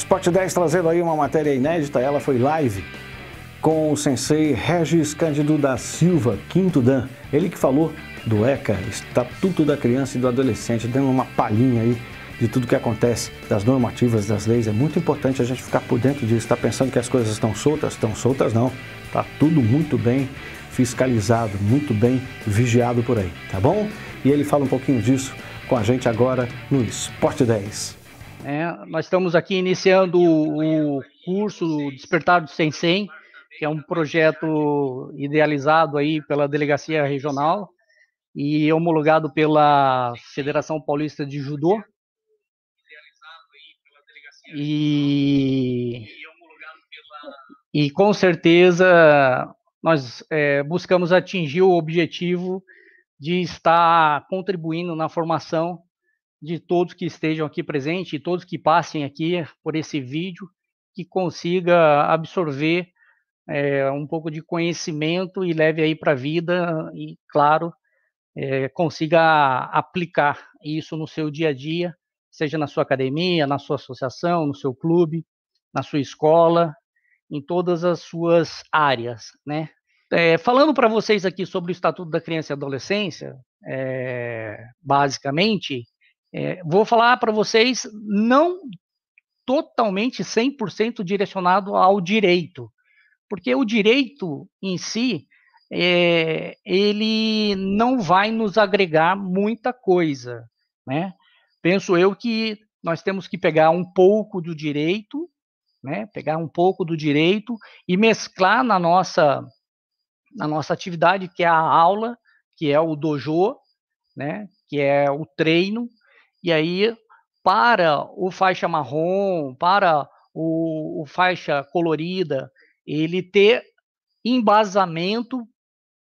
Spot 10 trazendo aí uma matéria inédita, ela foi live com o sensei Regis Cândido da Silva, quinto dan, ele que falou do ECA, Estatuto da Criança e do Adolescente, dando uma palhinha aí de tudo que acontece, das normativas, das leis, é muito importante a gente ficar por dentro disso, está pensando que as coisas estão soltas? Estão soltas não, está tudo muito bem fiscalizado, muito bem vigiado por aí, tá bom? E ele fala um pouquinho disso com a gente agora no Esporte 10. É, nós estamos aqui iniciando o curso Despertar do Sensei, que é um projeto idealizado aí pela Delegacia Regional e homologado pela Federação Paulista de Judô. E, e com certeza nós é, buscamos atingir o objetivo de estar contribuindo na formação de todos que estejam aqui presentes e todos que passem aqui por esse vídeo, que consiga absorver é, um pouco de conhecimento e leve aí para a vida e, claro, é, consiga aplicar isso no seu dia a dia, seja na sua academia, na sua associação, no seu clube, na sua escola, em todas as suas áreas, né? É, falando para vocês aqui sobre o Estatuto da Criança e Adolescência, é, basicamente, é, vou falar para vocês, não totalmente 100% direcionado ao direito, porque o direito em si, é, ele não vai nos agregar muita coisa, né? Penso eu que nós temos que pegar um pouco do direito, né? Pegar um pouco do direito e mesclar na nossa na nossa atividade que é a aula, que é o dojo, né? Que é o treino, e aí, para o faixa marrom, para o, o faixa colorida, ele ter embasamento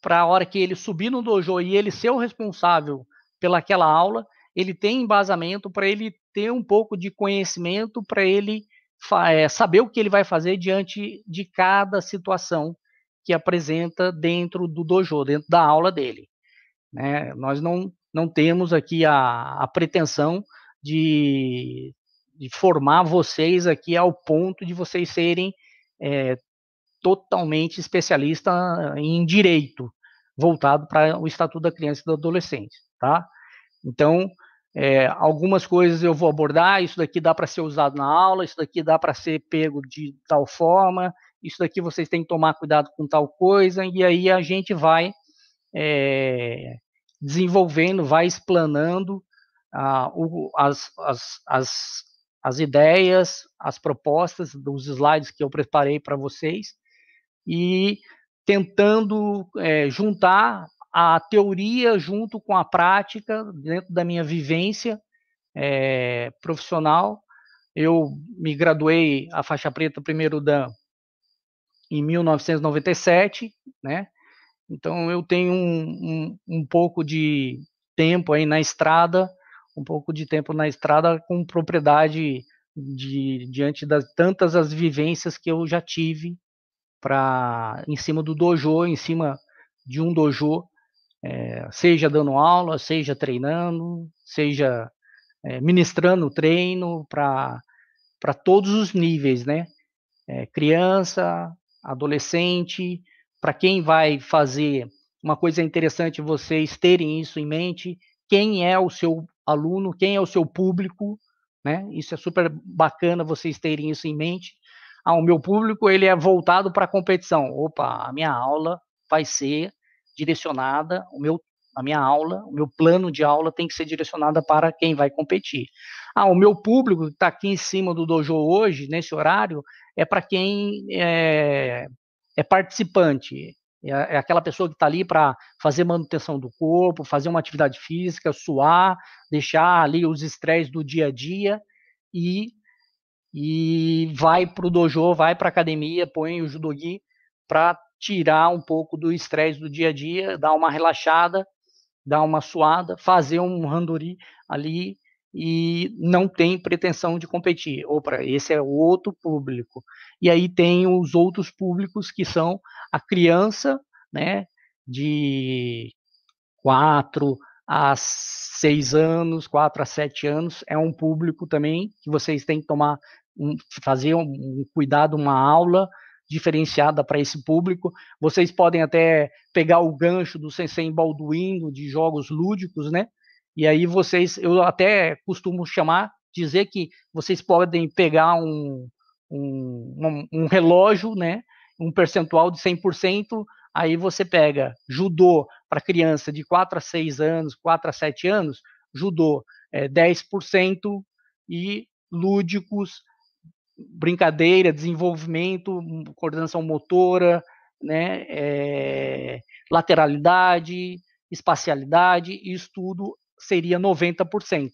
para a hora que ele subir no dojo e ele ser o responsável pelaquela aula, ele tem embasamento para ele ter um pouco de conhecimento, para ele é, saber o que ele vai fazer diante de cada situação que apresenta dentro do dojo, dentro da aula dele. Né? Nós não não temos aqui a, a pretensão de, de, formar vocês aqui ao ponto de vocês serem é, totalmente especialistas em direito voltado para o Estatuto da Criança e do Adolescente, tá? Então, é, algumas coisas eu vou abordar, isso daqui dá para ser usado na aula, isso daqui dá para ser pego de tal forma, isso daqui vocês têm que tomar cuidado com tal coisa, e aí a gente vai é, desenvolvendo, vai explanando ah, o, as, as, as, as ideias, as propostas dos slides que eu preparei para vocês e tentando é, juntar a teoria junto com a prática dentro da minha vivência é, profissional. Eu me graduei a faixa preta primeiro dan em 1997, né? Então eu tenho um, um, um pouco de tempo aí na estrada, um pouco de tempo na estrada com propriedade de, diante das tantas as vivências que eu já tive para em cima do dojo, em cima de um dojo, é, seja dando aula, seja treinando, seja é, ministrando treino para todos os níveis, né? É, criança, adolescente, para quem vai fazer uma coisa interessante vocês terem isso em mente, quem é o seu aluno, quem é o seu público, né? Isso é super bacana vocês terem isso em mente. Ah, o meu público ele é voltado para a competição. Opa, a minha aula vai ser direcionada, o meu a minha aula, o meu plano de aula tem que ser direcionada para quem vai competir. Ah, o meu público que está aqui em cima do dojo hoje, nesse horário, é para quem é, é participante, é, é, aquela pessoa que está ali para fazer manutenção do corpo, fazer uma atividade física, suar, deixar ali os estresses do dia a dia e, e vai para o dojo, vai para a academia, põe o judogi para tirar um pouco do estresse do dia a dia, dar uma relaxada, dar uma suada, fazer um randori ali e não tem pretensão de competir. Opa, esse é outro público. E aí tem os outros públicos que são a criança, né, de 4 a 6 anos, 4 a 7 anos, é um público também que vocês têm que tomar, um, fazer um, um cuidado, uma aula diferenciada para esse público. Vocês podem até pegar o gancho do Sensei Balduino de jogos lúdicos, né? E aí vocês, eu até costumo chamar, dizer que vocês podem pegar um, um, um relógio, né? Um percentual de 100%, aí você pega judô para criança de 4 a 6 anos, 4 a 7 anos, judô é eh, 10% e lúdicos, brincadeira, desenvolvimento, coordenação motora, né, é, lateralidade, espacialidade, isso tudo seria 90%.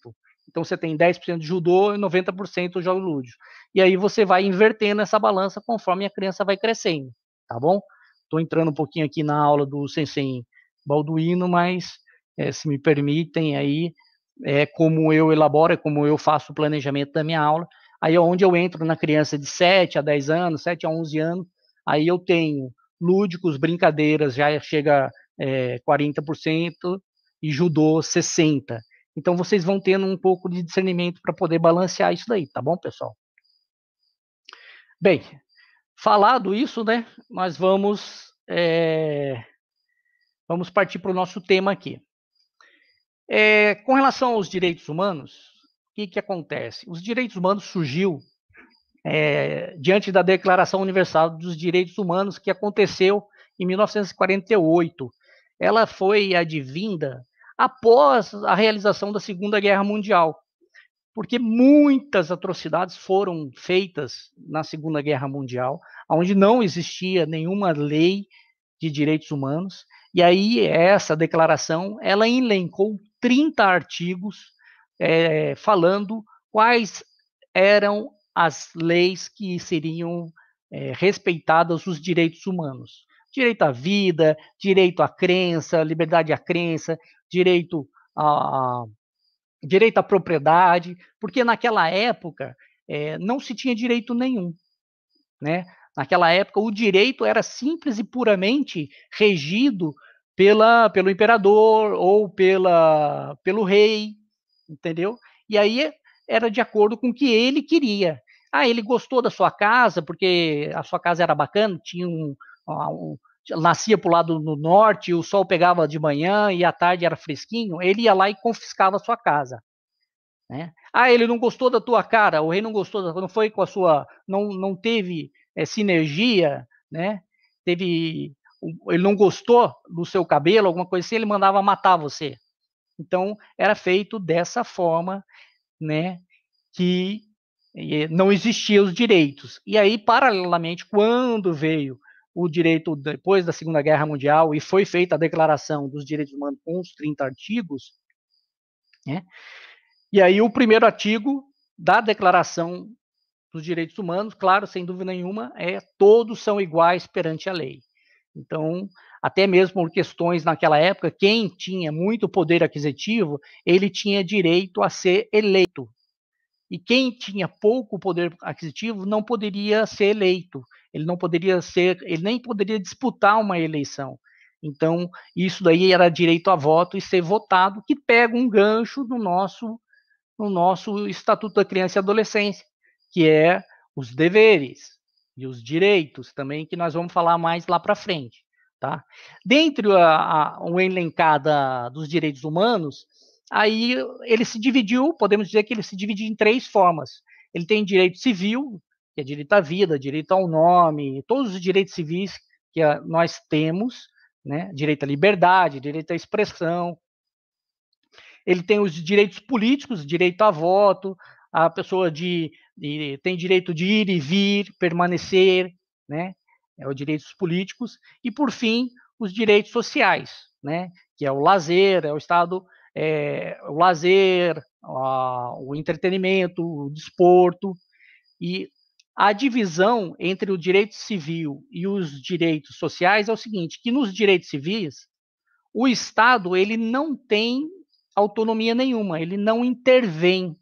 Então você tem 10% de judô e 90% jogo lúdico. E aí você vai invertendo essa balança conforme a criança vai crescendo, tá bom? Estou entrando um pouquinho aqui na aula do Sensei Balduino, mas é, se me permitem aí, é como eu elaboro, é como eu faço o planejamento da minha aula. Aí é onde eu entro na criança de 7 a 10 anos, 7 a 11 anos, aí eu tenho lúdicos, brincadeiras, já chega é, 40%, e judô 60. Então vocês vão tendo um pouco de discernimento para poder balancear isso daí, tá bom, pessoal? Bem, falado isso, né? Nós vamos é, vamos partir para o nosso tema aqui. É, com relação aos direitos humanos, o que, que acontece? Os direitos humanos surgiu é, diante da Declaração Universal dos Direitos Humanos que aconteceu em 1948. Ela foi advinda após a realização da Segunda Guerra Mundial, porque muitas atrocidades foram feitas na Segunda Guerra Mundial, onde não existia nenhuma lei de direitos humanos, e aí essa declaração ela elencou 30 artigos é, falando quais eram as leis que seriam é, respeitadas os direitos humanos direito à vida, direito à crença, liberdade à crença, direito à, direito à propriedade, porque naquela época é, não se tinha direito nenhum. Né? Naquela época, o direito era simples e puramente regido pela, pelo imperador ou pela, pelo rei, entendeu? E aí era de acordo com o que ele queria. Ah, ele gostou da sua casa porque a sua casa era bacana, tinha um, um, nascia para o lado do norte, o sol pegava de manhã e à tarde era fresquinho, ele ia lá e confiscava a sua casa. Né? Ah, ele não gostou da tua cara, o rei não gostou, da, não foi com a sua, não, não teve é, sinergia, né? Teve, ele não gostou do seu cabelo, alguma coisa assim, ele mandava matar você. Então era feito dessa forma, né? Que eh, não existiam os direitos. E aí, paralelamente, quando veio o direito depois da Segunda Guerra Mundial e foi feita a Declaração dos Direitos Humanos com os 30 artigos, né? E aí o primeiro artigo da Declaração dos Direitos Humanos, claro, sem dúvida nenhuma, é todos são iguais perante a lei. Então, até mesmo por questões naquela época, quem tinha muito poder aquisitivo, ele tinha direito a ser eleito e quem tinha pouco poder aquisitivo não poderia ser eleito, ele não poderia ser, ele nem poderia disputar uma eleição. Então, isso daí era direito a voto e ser votado, que pega um gancho no nosso, no nosso Estatuto da Criança e Adolescência, que é os deveres e os direitos também, que nós vamos falar mais lá para frente. Tá? Dentro a, a, o um elencada dos direitos humanos, aí ele se dividiu, podemos dizer que ele se divide em três formas. Ele tem direito civil, que é direito à vida, direito ao nome, todos os direitos civis que ah, nós temos, né? direito à liberdade, direito à expressão. Ele tem os direitos políticos, direito a voto, a pessoa de, de, tem direito de ir e vir, permanecer, né? É os direitos políticos e por fim os direitos sociais, né? Que é o lazer, é o estado é, o lazer, a, o entretenimento, o desporto. E a divisão entre o direito civil e os direitos sociais é o seguinte, que nos direitos civis, o Estado ele não tem autonomia nenhuma, ele não intervém,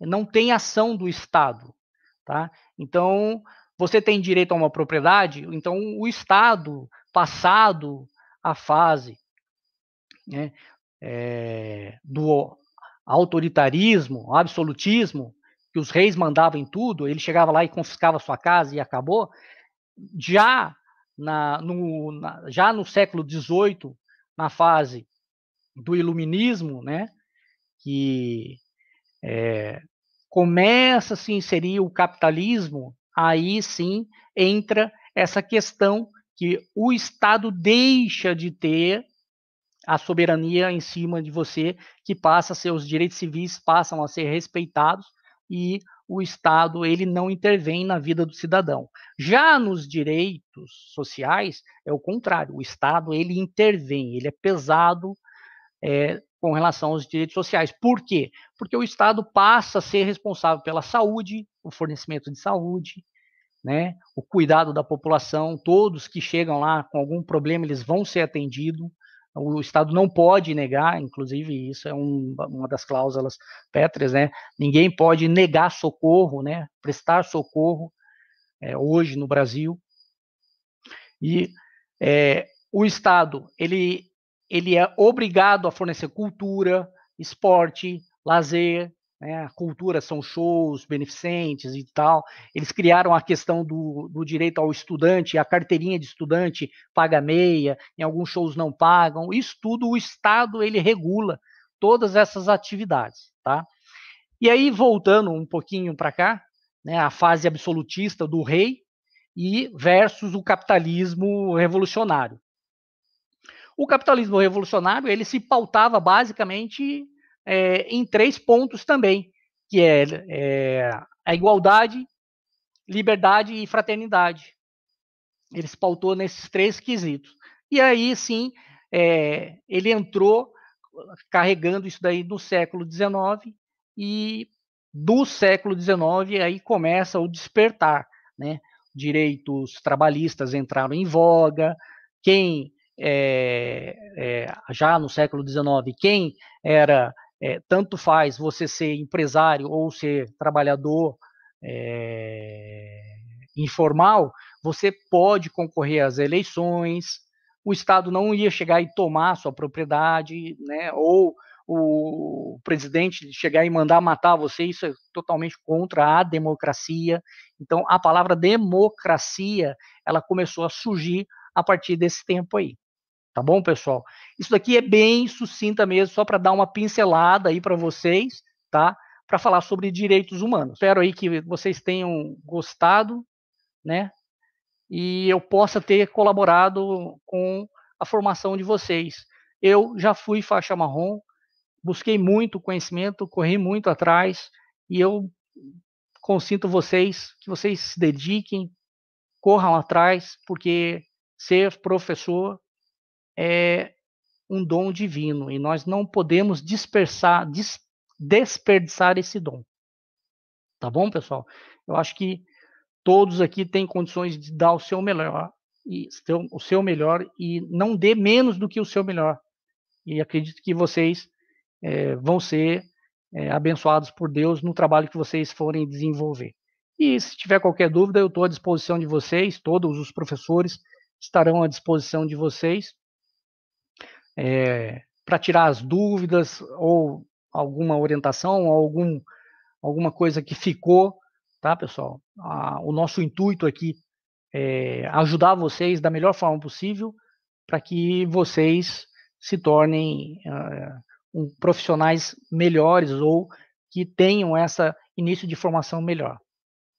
não tem ação do Estado, tá? Então, você tem direito a uma propriedade, então o Estado passado a fase, né? é, do autoritarismo, absolutismo, que os reis mandavam em tudo, ele chegava lá e confiscava sua casa e acabou. Já, na, no, na, já no século XVIII, na fase do iluminismo, né, que é, começa a assim, se inserir o capitalismo, aí sim entra essa questão que o Estado deixa de ter a soberania em cima de você, que passa seus direitos civis passam a ser respeitados e o Estado ele não intervém na vida do cidadão. Já nos direitos sociais é o contrário, o Estado ele intervém, ele é pesado é, com relação aos direitos sociais. Por quê? Porque o Estado passa a ser responsável pela saúde, o fornecimento de saúde, né, o cuidado da população, todos que chegam lá com algum problema eles vão ser atendidos o Estado não pode negar, inclusive isso é um, uma das cláusulas pétreas, né? Ninguém pode negar socorro, né? Prestar socorro é, hoje no Brasil. E é, o Estado ele ele é obrigado a fornecer cultura, esporte, lazer, né? A cultura são shows beneficentes e tal. Eles criaram a questão do, do direito ao estudante, a carteirinha de estudante paga meia, em alguns shows não pagam. Isso tudo o Estado ele regula todas essas atividades, tá? E aí voltando um pouquinho para cá, né, a fase absolutista do rei e versus o capitalismo revolucionário. O capitalismo revolucionário ele se pautava basicamente é, em três pontos também, que é, é a igualdade, liberdade e fraternidade. Ele se pautou nesses três quesitos. E aí, sim, é, ele entrou carregando isso daí do século XIX e do século XIX aí começa o despertar, né? Direitos trabalhistas entraram em voga, quem é, é, já no século XIX, quem era é, tanto faz você ser empresário ou ser trabalhador é, informal, você pode concorrer às eleições, o Estado não ia chegar e tomar sua propriedade, né, ou o presidente chegar e mandar matar você, isso é totalmente contra a democracia. Então, a palavra democracia, ela começou a surgir a partir desse tempo aí. Tá bom, pessoal? Isso daqui é bem sucinta mesmo, só para dar uma pincelada aí para vocês, tá? Para falar sobre direitos humanos. Espero aí que vocês tenham gostado, né? E eu possa ter colaborado com a formação de vocês. Eu já fui faixa marrom, busquei muito conhecimento, corri muito atrás e eu consinto vocês que vocês se dediquem, corram atrás, porque ser professor é um dom divino e nós não podemos dispersar, desperdiçar esse dom. Tá bom, pessoal? Eu acho que todos aqui têm condições de dar o seu melhor e seu, o seu melhor e não dê menos do que o seu melhor. E acredito que vocês é, vão ser é, abençoados por Deus no trabalho que vocês forem desenvolver. E se tiver qualquer dúvida, eu estou à disposição de vocês, todos os professores estarão à disposição de vocês é, eh, para tirar as dúvidas ou alguma orientação, algum, alguma coisa que ficou, tá, pessoal? Ah, o nosso intuito aqui é ajudar vocês da melhor forma possível para que vocês se tornem ah, um, profissionais melhores ou que tenham essa início de formação melhor,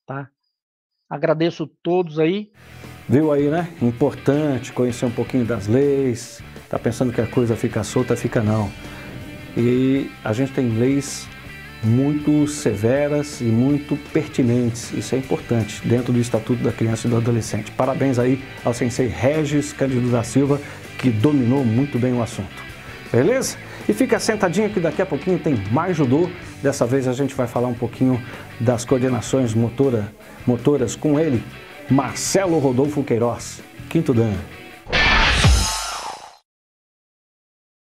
tá? Agradeço todos aí. Viu aí, né? Importante conhecer um pouquinho das leis, tá pensando que a coisa fica solta? Fica não. E a gente tem leis muito severas e muito pertinentes. Isso é importante dentro do Estatuto da Criança e do Adolescente. Parabéns aí ao sensei Regis Cândido da Silva, que dominou muito bem o assunto. Beleza? E fica sentadinho que daqui a pouquinho tem mais judô. Dessa vez a gente vai falar um pouquinho das coordenações motora, motoras com ele, Marcelo Rodolfo Queiroz, quinto dan.